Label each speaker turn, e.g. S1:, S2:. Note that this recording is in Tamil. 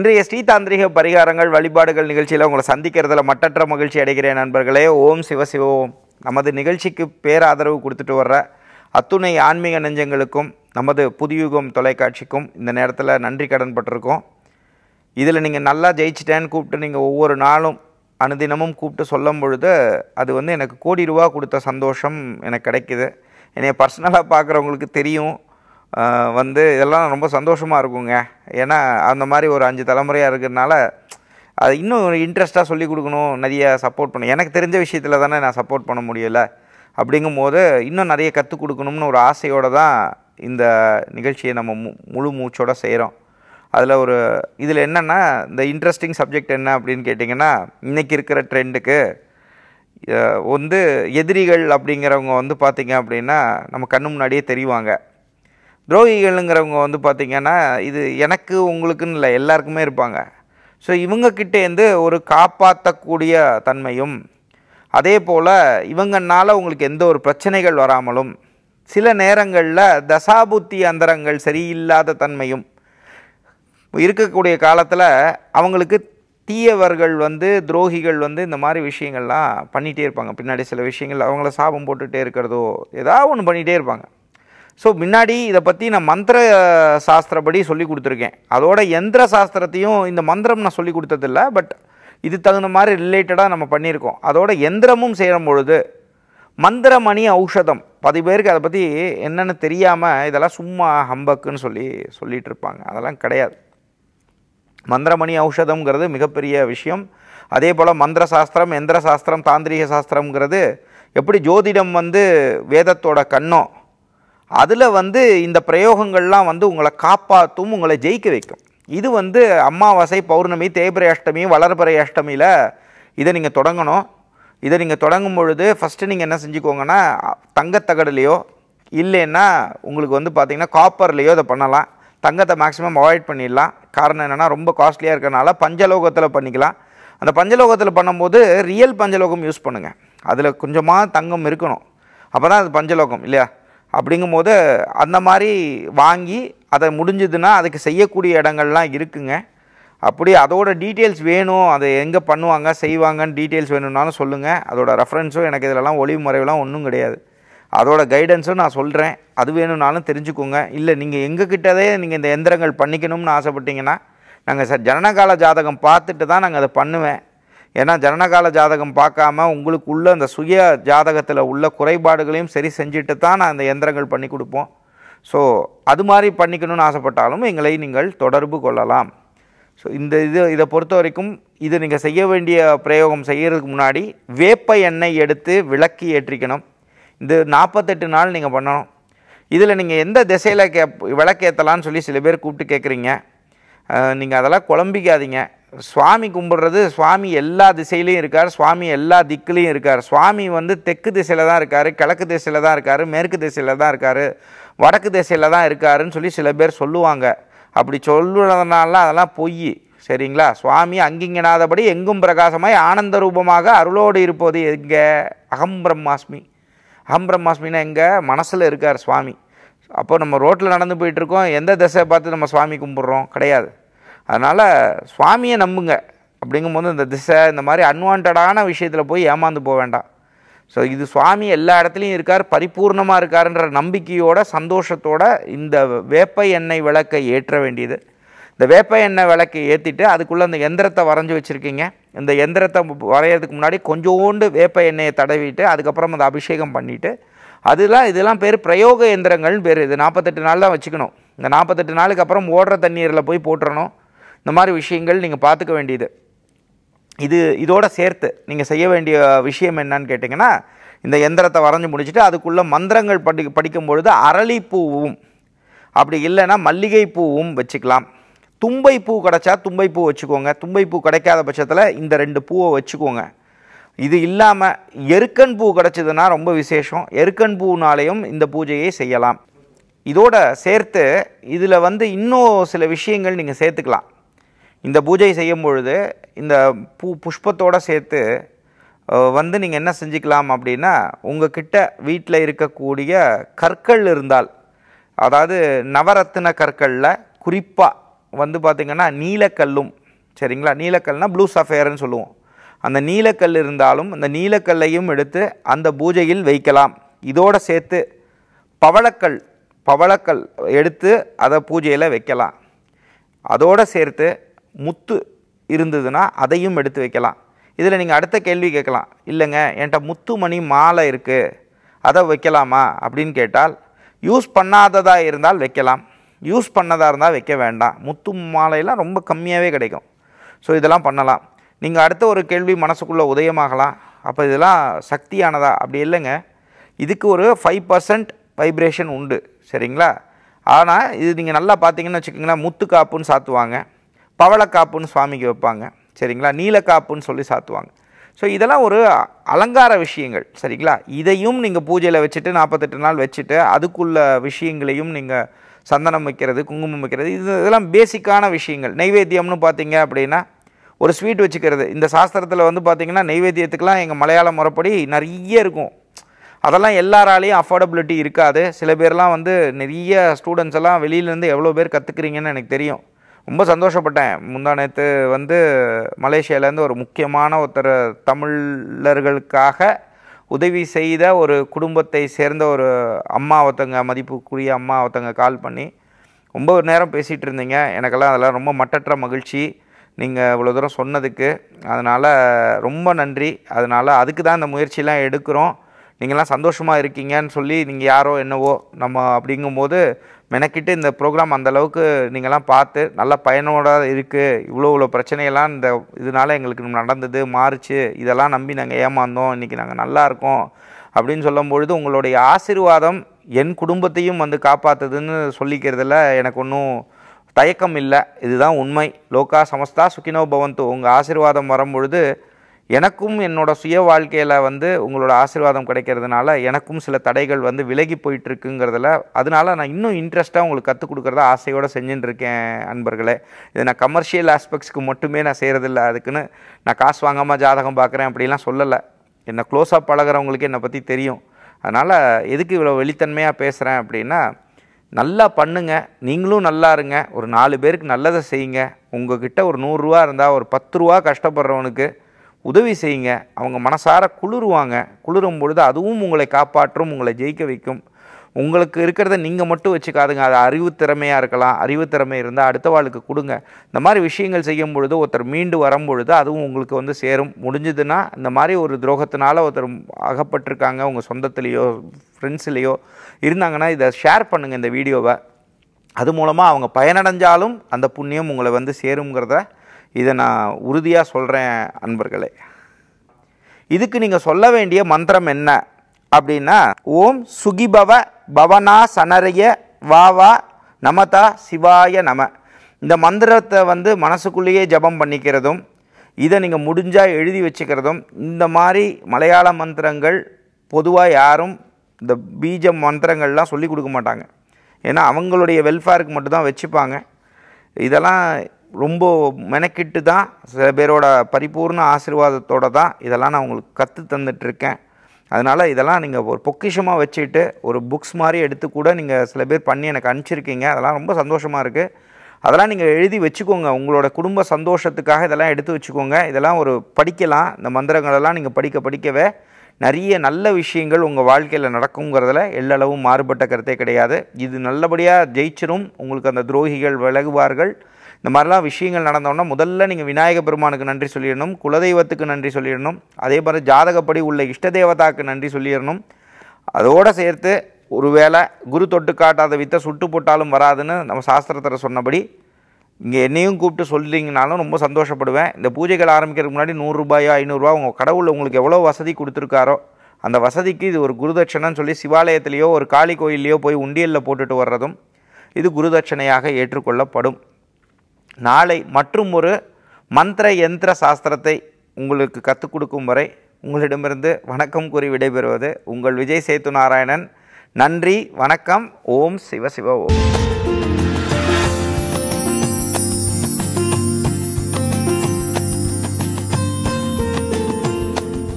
S1: இன்றைய ஸ்ரீதாந்திரிக பரிகாரங்கள் வழிபாடுகள் நிகழ்ச்சியில் உங்களை சந்திக்கிறதுல மட்டற்ற மகிழ்ச்சி அடைகிறேன் நண்பர்களே ஓம் சிவசிவோம் நமது நிகழ்ச்சிக்கு பேராதரவு கொடுத்துட்டு வர்ற அத்துணை ஆன்மீக நெஞ்சங்களுக்கும் நமது புதியுகம் தொலைக்காட்சிக்கும் இந்த நேரத்தில் நன்றி கடன் பட்டிருக்கோம் இதில் நீங்கள் நல்லா ஜெயிச்சிட்டேன்னு கூப்பிட்டு நீங்கள் ஒவ்வொரு நாளும் அனுதினமும் கூப்பிட்டு சொல்லும் பொழுது அது வந்து எனக்கு கோடி ரூபா கொடுத்த சந்தோஷம் எனக்கு கிடைக்கிது என்னை பர்சனலாக பார்க்குறவங்களுக்கு தெரியும் வந்து இதெல்லாம் ரொம்ப சந்தோஷமாக இருக்குங்க ஏன்னா அந்த மாதிரி ஒரு அஞ்சு தலைமுறையாக இருக்கிறதுனால அது இன்னும் இன்ட்ரெஸ்ட்டாக சொல்லிக் கொடுக்கணும் நிறைய சப்போர்ட் பண்ண எனக்கு தெரிஞ்ச விஷயத்தில் தானே நான் சப்போர்ட் பண்ண முடியலை அப்படிங்கும் போது இன்னும் நிறைய கற்றுக் கொடுக்கணும்னு ஒரு ஆசையோடு தான் இந்த நிகழ்ச்சியை நம்ம மு முழு மூச்சோடு செய்கிறோம் அதில் ஒரு இதில் என்னென்னா இந்த இன்ட்ரெஸ்டிங் சப்ஜெக்ட் என்ன அப்படின்னு கேட்டிங்கன்னா இன்றைக்கி இருக்கிற ட்ரெண்டுக்கு வந்து எதிரிகள் அப்படிங்கிறவங்க வந்து பார்த்திங்க அப்படின்னா நம்ம கண்ணு முன்னாடியே தெரிவாங்க துரோகிகள்ங்கிறவங்க வந்து பார்த்திங்கன்னா இது எனக்கு உங்களுக்குன்னு இல்லை எல்லாருக்குமே இருப்பாங்க ஸோ இவங்கக்கிட்டேருந்து ஒரு காப்பாற்றக்கூடிய தன்மையும் அதே போல் இவங்கனால உங்களுக்கு எந்த ஒரு பிரச்சனைகள் வராமலும் சில நேரங்களில் தசாபுத்தி அந்தரங்கள் சரியில்லாத தன்மையும் இருக்கக்கூடிய காலத்தில் அவங்களுக்கு தீயவர்கள் வந்து துரோகிகள் வந்து இந்த மாதிரி விஷயங்கள்லாம் பண்ணிகிட்டே இருப்பாங்க பின்னாடி சில விஷயங்கள் அவங்கள சாபம் போட்டுகிட்டே இருக்கிறதோ ஏதாவது ஒன்று பண்ணிகிட்டே இருப்பாங்க ஸோ முன்னாடி இதை பற்றி நான் மந்திர சாஸ்திரப்படி சொல்லி கொடுத்துருக்கேன் அதோட எந்திர சாஸ்திரத்தையும் இந்த மந்திரம் நான் சொல்லி கொடுத்ததில்ல பட் இது தகுந்த மாதிரி ரிலேட்டடாக நம்ம பண்ணியிருக்கோம் அதோட எந்திரமும் செய்கிற பொழுது மந்திரமணி ஔஷதம் பதி பேருக்கு அதை பற்றி என்னென்னு தெரியாமல் இதெல்லாம் சும்மா ஹம்பக்குன்னு சொல்லி சொல்லிகிட்டு இருப்பாங்க அதெல்லாம் கிடையாது மந்திரமணி ஔஷதம்ங்கிறது மிகப்பெரிய விஷயம் அதே போல் மந்திர சாஸ்திரம் எந்திர சாஸ்திரம் தாந்திரிக சாஸ்திரம்ங்கிறது எப்படி ஜோதிடம் வந்து வேதத்தோட கண்ணோ அதில் வந்து இந்த பிரயோகங்கள்லாம் வந்து உங்களை காப்பாற்றும் உங்களை ஜெயிக்க வைக்கும் இது வந்து அமாவாசை பௌர்ணமி தேய்பிரை அஷ்டமி வளர்பிரை அஷ்டமியில் இதை நீங்கள் தொடங்கணும் இதை நீங்கள் தொடங்கும் பொழுது ஃபஸ்ட்டு நீங்கள் என்ன செஞ்சுக்கோங்கன்னா தங்கத்தகடலையோ இல்லைன்னா உங்களுக்கு வந்து பார்த்திங்கன்னா காப்பர்லேயோ இதை பண்ணலாம் தங்கத்தை மேக்ஸிமம் அவாய்ட் பண்ணிடலாம் காரணம் என்னென்னா ரொம்ப காஸ்ட்லியாக இருக்கிறனால பஞ்சலோகத்தில் பண்ணிக்கலாம் அந்த பஞ்சலோகத்தில் பண்ணும்போது ரியல் பஞ்சலோகம் யூஸ் பண்ணுங்கள் அதில் கொஞ்சமாக தங்கம் இருக்கணும் அப்போ தான் அது பஞ்சலோகம் இல்லையா அப்படிங்கும் போது அந்த மாதிரி வாங்கி அதை முடிஞ்சதுன்னா அதுக்கு செய்யக்கூடிய இடங்கள்லாம் இருக்குங்க அப்படி அதோட டீட்டெயில்ஸ் வேணும் அதை எங்கே பண்ணுவாங்க செய்வாங்கன்னு டீட்டெயில்ஸ் வேணும்னாலும் சொல்லுங்கள் அதோட ரெஃபரன்ஸும் எனக்கு இதிலலாம் ஒளிவு முறைவெலாம் ஒன்றும் கிடையாது அதோட கைடன்ஸும் நான் சொல்கிறேன் அது வேணும்னாலும் தெரிஞ்சுக்கோங்க இல்லை நீங்கள் எங்ககிட்டதே நீங்கள் இந்த எந்திரங்கள் பண்ணிக்கணும்னு ஆசைப்பட்டீங்கன்னா நாங்கள் சார் ஜனனகால ஜாதகம் பார்த்துட்டு தான் நாங்கள் அதை பண்ணுவேன் ஏன்னா ஜனனகால ஜாதகம் பார்க்காம உங்களுக்கு உள்ள அந்த சுய ஜாதகத்தில் உள்ள குறைபாடுகளையும் சரி செஞ்சுட்டு தான் நான் அந்த எந்திரங்கள் பண்ணி கொடுப்போம் ஸோ அது மாதிரி பண்ணிக்கணும்னு ஆசைப்பட்டாலும் எங்களை நீங்கள் தொடர்பு கொள்ளலாம் ஸோ இந்த இது இதை பொறுத்த வரைக்கும் இது நீங்கள் செய்ய வேண்டிய பிரயோகம் செய்கிறதுக்கு முன்னாடி வேப்ப எண்ணெய் எடுத்து விளக்கி ஏற்றிக்கணும் இந்த நாற்பத்தெட்டு நாள் நீங்கள் பண்ணணும் இதில் நீங்கள் எந்த திசையில் கே விளக்கேற்றலான்னு சொல்லி சில பேர் கூப்பிட்டு கேட்குறீங்க நீங்கள் அதெல்லாம் குழம்பிக்காதீங்க சுவாமி கும்பிடுறது சுவாமி எல்லா திசையிலையும் இருக்கார் சுவாமி எல்லா திக்குலேயும் இருக்கார் சுவாமி வந்து தெற்கு திசையில் தான் இருக்கார் கிழக்கு திசையில் தான் இருக்கார் மேற்கு திசையில் தான் இருக்கார் வடக்கு திசையில் தான் இருக்காருன்னு சொல்லி சில பேர் சொல்லுவாங்க அப்படி சொல்லுறதுனால அதெல்லாம் பொய் சரிங்களா சுவாமி அங்கிங்கனாதபடி எங்கும் பிரகாசமாய் ஆனந்த ரூபமாக அருளோடு இருப்பது எங்கே அகம் பிரம்மாஸ்மி அகம் பிரம்மாஸ்மின்னா எங்கே மனசில் இருக்கார் சுவாமி அப்போது நம்ம ரோட்டில் நடந்து போயிட்டுருக்கோம் எந்த திசையை பார்த்து நம்ம சுவாமி கும்பிட்றோம் கிடையாது அதனால் சுவாமியை நம்புங்க அப்படிங்கும்போது இந்த திசை இந்த மாதிரி அன்வான்டான விஷயத்தில் போய் ஏமாந்து போக வேண்டாம் ஸோ இது சுவாமி எல்லா இடத்துலையும் இருக்கார் பரிபூர்ணமாக இருக்காருன்ற நம்பிக்கையோட சந்தோஷத்தோடு இந்த வேப்ப எண்ணெய் விளக்கை ஏற்ற வேண்டியது இந்த வேப்ப எண்ணெய் விளக்கை ஏற்றிட்டு அதுக்குள்ளே அந்த எந்திரத்தை வரைஞ்சி வச்சுருக்கீங்க இந்த எந்திரத்தை வரைகிறதுக்கு முன்னாடி கொஞ்சோண்டு வேப்ப எண்ணெயை தடவிட்டு அதுக்கப்புறம் அந்த அபிஷேகம் பண்ணிவிட்டு அதெல்லாம் இதெல்லாம் பேர் பிரயோக எந்திரங்கள்னு பேர் இது நாற்பத்தெட்டு நாள் தான் வச்சுக்கணும் இந்த நாற்பத்தெட்டு நாளுக்கு அப்புறம் ஓடுற தண்ணீரில் போய் போட்டுறணும் இந்த மாதிரி விஷயங்கள் நீங்கள் பார்த்துக்க வேண்டியது இது இதோடு சேர்த்து நீங்கள் செய்ய வேண்டிய விஷயம் என்னன்னு கேட்டிங்கன்னா இந்த எந்திரத்தை வரைஞ்சி முடிச்சுட்டு அதுக்குள்ளே மந்திரங்கள் படி படிக்கும் பொழுது அரளிப்பூவும் அப்படி இல்லைன்னா பூவும் வச்சுக்கலாம் தும்பை பூ கிடச்சா தும்பை பூ வச்சுக்கோங்க தும்பைப்பூ கிடைக்காத பட்சத்தில் இந்த ரெண்டு பூவை வச்சுக்கோங்க இது இல்லாமல் எருக்கன் பூ கிடச்சிதுன்னா ரொம்ப விசேஷம் எருக்கன் பூனாலையும் இந்த பூஜையை செய்யலாம் இதோட சேர்த்து இதில் வந்து இன்னும் சில விஷயங்கள் நீங்கள் சேர்த்துக்கலாம் இந்த பூஜை செய்யும் பொழுது இந்த பூ புஷ்பத்தோடு சேர்த்து வந்து நீங்கள் என்ன செஞ்சுக்கலாம் அப்படின்னா கிட்ட வீட்டில் இருக்கக்கூடிய கற்கள் இருந்தால் அதாவது நவரத்தின கற்களில் குறிப்பாக வந்து பார்த்திங்கன்னா நீலக்கல்லும் சரிங்களா நீலக்கல்னால் ப்ளூ சஃபேர்னு சொல்லுவோம் அந்த நீலக்கல் இருந்தாலும் அந்த நீலக்கல்லையும் எடுத்து அந்த பூஜையில் வைக்கலாம் இதோடு சேர்த்து பவளக்கல் பவளக்கல் எடுத்து அதை பூஜையில் வைக்கலாம் அதோடு சேர்த்து முத்து இருந்ததுன்னா அதையும் எடுத்து வைக்கலாம் இதில் நீங்கள் அடுத்த கேள்வி கேட்கலாம் இல்லைங்க என்கிட்ட முத்துமணி மாலை இருக்குது அதை வைக்கலாமா அப்படின்னு கேட்டால் யூஸ் பண்ணாததாக இருந்தால் வைக்கலாம் யூஸ் பண்ணதாக இருந்தால் வைக்க வேண்டாம் முத்து மாலையெல்லாம் ரொம்ப கம்மியாகவே கிடைக்கும் ஸோ இதெல்லாம் பண்ணலாம் நீங்கள் அடுத்த ஒரு கேள்வி மனசுக்குள்ளே உதயமாகலாம் அப்போ இதெல்லாம் சக்தியானதா அப்படி இல்லைங்க இதுக்கு ஒரு ஃபைவ் பர்சன்ட் வைப்ரேஷன் உண்டு சரிங்களா ஆனால் இது நீங்கள் நல்லா பார்த்தீங்கன்னு வச்சுக்கோங்களேன் முத்து காப்புன்னு சாத்துவாங்க பவளக்காப்புன்னு சுவாமிக்கு வைப்பாங்க சரிங்களா நீலக்காப்புன்னு சொல்லி சாத்துவாங்க ஸோ இதெல்லாம் ஒரு அலங்கார விஷயங்கள் சரிங்களா இதையும் நீங்கள் பூஜையில் வச்சுட்டு நாற்பத்தெட்டு நாள் வச்சுட்டு அதுக்குள்ள விஷயங்களையும் நீங்கள் சந்தனம் வைக்கிறது குங்குமம் வைக்கிறது இது இதெல்லாம் பேசிக்கான விஷயங்கள் நைவேத்தியம்னு பார்த்தீங்க அப்படின்னா ஒரு ஸ்வீட் வச்சுக்கிறது இந்த சாஸ்திரத்தில் வந்து பார்த்திங்கன்னா நைவேத்தியத்துக்கெலாம் எங்கள் மலையாள முறைப்படி நிறைய இருக்கும் அதெல்லாம் எல்லாராலையும் அஃபோர்டபிலிட்டி இருக்காது சில பேர்லாம் வந்து நிறைய ஸ்டூடெண்ட்ஸ் எல்லாம் வெளியிலேருந்து எவ்வளோ பேர் கற்றுக்குறீங்கன்னு எனக்கு தெரியும் ரொம்ப சந்தோஷப்பட்டேன் முந்தா நேற்று வந்து மலேசியாவிலேருந்து ஒரு முக்கியமான ஒருத்தர் தமிழர்களுக்காக உதவி செய்த ஒரு குடும்பத்தை சேர்ந்த ஒரு அம்மா ஒருத்தங்க மதிப்புக்குரிய அம்மா ஒருத்தங்க கால் பண்ணி ரொம்ப ஒரு நேரம் பேசிகிட்டு இருந்தீங்க எனக்கெல்லாம் அதெல்லாம் ரொம்ப மட்டற்ற மகிழ்ச்சி நீங்கள் இவ்வளோ தூரம் சொன்னதுக்கு அதனால் ரொம்ப நன்றி அதனால் அதுக்கு தான் இந்த முயற்சியெலாம் எடுக்கிறோம் நீங்களாம் சந்தோஷமாக இருக்கீங்கன்னு சொல்லி நீங்கள் யாரோ என்னவோ நம்ம அப்படிங்கும்போது மெனக்கிட்டு இந்த ப்ரோக்ராம் அந்தளவுக்கு நீங்கள்லாம் பார்த்து நல்ல பயனோட இருக்குது இவ்வளோ இவ்வளோ பிரச்சனையெல்லாம் இந்த இதனால் எங்களுக்கு நடந்தது மாறுச்சு இதெல்லாம் நம்பி நாங்கள் ஏமாந்தோம் இன்றைக்கி நாங்கள் நல்லா இருக்கோம் அப்படின்னு சொல்லும் பொழுது உங்களுடைய ஆசீர்வாதம் என் குடும்பத்தையும் வந்து காப்பாற்றுதுன்னு சொல்லிக்கிறதுல எனக்கு ஒன்றும் தயக்கம் இல்லை இதுதான் உண்மை லோகா சமஸ்தா சுக்கினோ பவந்து உங்கள் ஆசிர்வாதம் வரும்பொழுது எனக்கும் என்னோட சுய வாழ்க்கையில் வந்து உங்களோட ஆசீர்வாதம் கிடைக்கிறதுனால எனக்கும் சில தடைகள் வந்து விலகி போயிட்டுருக்குங்கிறதுல அதனால் நான் இன்னும் இன்ட்ரெஸ்ட்டாக உங்களுக்கு கற்றுக் கொடுக்குறத ஆசையோடு செஞ்சுட்டுருக்கேன் அன்பர்களே இது நான் கமர்ஷியல் ஆஸ்பெக்ட்ஸ்க்கு மட்டுமே நான் செய்கிறதில்ல அதுக்குன்னு நான் காசு வாங்காமல் ஜாதகம் பார்க்குறேன் அப்படிலாம் சொல்லலை என்னை க்ளோஸாக பழகிறவங்களுக்கு என்னை பற்றி தெரியும் அதனால் எதுக்கு இவ்வளோ வெளித்தன்மையாக பேசுகிறேன் அப்படின்னா நல்லா பண்ணுங்க நீங்களும் நல்லா இருங்க ஒரு நாலு பேருக்கு நல்லதை செய்யுங்க உங்ககிட்ட ஒரு நூறுரூவா இருந்தால் ஒரு பத்து ரூபா கஷ்டப்படுறவனுக்கு உதவி செய்யுங்க அவங்க மனசார குளிருவாங்க குளிரும் பொழுது அதுவும் உங்களை காப்பாற்றும் உங்களை ஜெயிக்க வைக்கும் உங்களுக்கு இருக்கிறத நீங்கள் மட்டும் வச்சுக்காதுங்க அது அறிவு திறமையாக இருக்கலாம் அறிவு திறமை இருந்தால் அடுத்த வாழ்க்கை கொடுங்க இந்த மாதிரி விஷயங்கள் செய்யும் பொழுது ஒருத்தர் மீண்டு வரும் பொழுது அதுவும் உங்களுக்கு வந்து சேரும் முடிஞ்சதுன்னா இந்த மாதிரி ஒரு துரோகத்தினால ஒருத்தர் அகப்பட்டிருக்காங்க உங்கள் சொந்தத்துலேயோ ஃப்ரெண்ட்ஸ்லேயோ இருந்தாங்கன்னா இதை ஷேர் பண்ணுங்கள் இந்த வீடியோவை அது மூலமாக அவங்க பயனடைஞ்சாலும் அந்த புண்ணியம் உங்களை வந்து சேருங்கிறத இதை நான் உறுதியாக சொல்கிறேன் அன்பர்களே இதுக்கு நீங்கள் சொல்ல வேண்டிய மந்திரம் என்ன அப்படின்னா ஓம் சுகிபவ பவனா சனரிய வாவா நமதா சிவாய நம இந்த மந்திரத்தை வந்து மனசுக்குள்ளேயே ஜபம் பண்ணிக்கிறதும் இதை நீங்கள் முடிஞ்சால் எழுதி வச்சுக்கிறதும் இந்த மாதிரி மலையாள மந்திரங்கள் பொதுவாக யாரும் இந்த பீஜ மந்திரங்கள்லாம் சொல்லி கொடுக்க மாட்டாங்க ஏன்னா அவங்களுடைய வெல்ஃபேருக்கு மட்டும்தான் வச்சுப்பாங்க இதெல்லாம் ரொம்ப மெனக்கிட்டு தான் சில பேரோட பரிபூர்ண ஆசீர்வாதத்தோடு தான் இதெல்லாம் நான் உங்களுக்கு கற்று தந்துட்டுருக்கேன் அதனால் இதெல்லாம் நீங்கள் ஒரு பொக்கிஷமாக வச்சுட்டு ஒரு புக்ஸ் மாதிரி எடுத்து கூட நீங்கள் சில பேர் பண்ணி எனக்கு அனுப்பிச்சிருக்கீங்க அதெல்லாம் ரொம்ப சந்தோஷமாக இருக்குது அதெல்லாம் நீங்கள் எழுதி வச்சுக்கோங்க உங்களோட குடும்ப சந்தோஷத்துக்காக இதெல்லாம் எடுத்து வச்சுக்கோங்க இதெல்லாம் ஒரு படிக்கலாம் இந்த மந்திரங்களெல்லாம் நீங்கள் படிக்க படிக்கவே நிறைய நல்ல விஷயங்கள் உங்கள் வாழ்க்கையில் நடக்குங்கிறதுல எல்லளவும் மாறுபட்ட கருத்தே கிடையாது இது நல்லபடியாக ஜெயிச்சிரும் உங்களுக்கு அந்த துரோகிகள் விலகுவார்கள் இந்த மாதிரிலாம் விஷயங்கள் நடந்தோன்னா முதல்ல நீங்கள் விநாயக பெருமானுக்கு நன்றி சொல்லிடணும் குலதெய்வத்துக்கு நன்றி சொல்லிடணும் அதே மாதிரி ஜாதகப்படி உள்ள இஷ்ட தேவதாக்கு நன்றி சொல்லிடணும் அதோடு சேர்த்து ஒருவேளை குரு தொட்டு காட்டாத வித்தை சுட்டு போட்டாலும் வராதுன்னு நம்ம சாஸ்திரத்தில் சொன்னபடி இங்கே என்னையும் கூப்பிட்டு சொல்லிங்கனாலும் ரொம்ப சந்தோஷப்படுவேன் இந்த பூஜைகள் ஆரம்பிக்கிறதுக்கு முன்னாடி நூறுரூபாயோ ஐநூறுரூவா உங்கள் கடவுள் உங்களுக்கு எவ்வளோ வசதி கொடுத்துருக்காரோ அந்த வசதிக்கு இது ஒரு குருதட்சணைன்னு சொல்லி சிவாலயத்திலேயோ ஒரு காளி கோயில்லையோ போய் உண்டியலில் போட்டுட்டு வர்றதும் இது குருதட்சணையாக ஏற்றுக்கொள்ளப்படும் நாளை மற்றும் ஒரு மந்திர யந்திர சாஸ்திரத்தை உங்களுக்கு கற்றுக் கொடுக்கும் வரை உங்களிடமிருந்து வணக்கம் கூறி விடைபெறுவது உங்கள் விஜய் சேத்து நாராயணன் நன்றி வணக்கம் ஓம் சிவ சிவ ஓம்